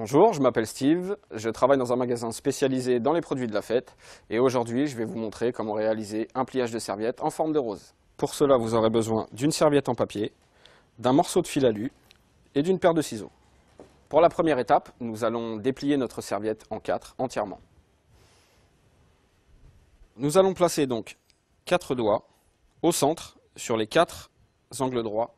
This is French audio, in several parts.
Bonjour, je m'appelle Steve, je travaille dans un magasin spécialisé dans les produits de la fête et aujourd'hui je vais vous montrer comment réaliser un pliage de serviette en forme de rose. Pour cela vous aurez besoin d'une serviette en papier, d'un morceau de fil alu et d'une paire de ciseaux. Pour la première étape, nous allons déplier notre serviette en quatre entièrement. Nous allons placer donc quatre doigts au centre sur les quatre angles droits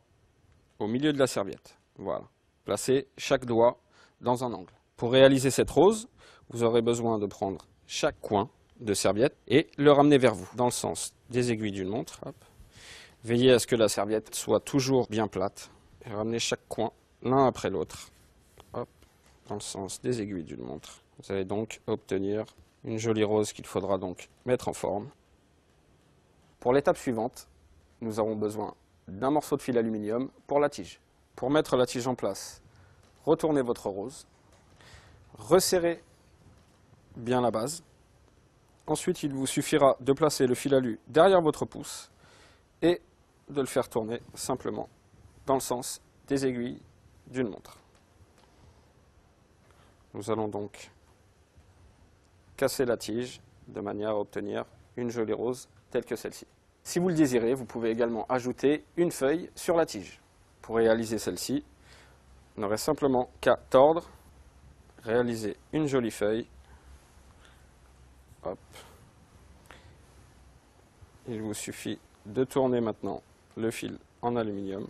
au milieu de la serviette. Voilà, placer chaque doigt dans un angle. Pour réaliser cette rose, vous aurez besoin de prendre chaque coin de serviette et le ramener vers vous, dans le sens des aiguilles d'une montre. Veillez à ce que la serviette soit toujours bien plate. Et ramenez chaque coin l'un après l'autre, dans le sens des aiguilles d'une montre. Vous allez donc obtenir une jolie rose qu'il faudra donc mettre en forme. Pour l'étape suivante, nous aurons besoin d'un morceau de fil aluminium pour la tige. Pour mettre la tige en place, retournez votre rose, resserrez bien la base. Ensuite, il vous suffira de placer le fil alu derrière votre pouce et de le faire tourner simplement dans le sens des aiguilles d'une montre. Nous allons donc casser la tige de manière à obtenir une jolie rose telle que celle-ci. Si vous le désirez, vous pouvez également ajouter une feuille sur la tige. Pour réaliser celle-ci, on n'aurait simplement qu'à tordre, réaliser une jolie feuille. Il vous suffit de tourner maintenant le fil en aluminium.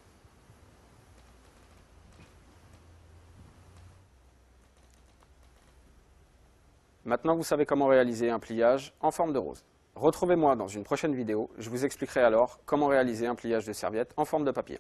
Maintenant, vous savez comment réaliser un pliage en forme de rose. Retrouvez-moi dans une prochaine vidéo, je vous expliquerai alors comment réaliser un pliage de serviette en forme de papier.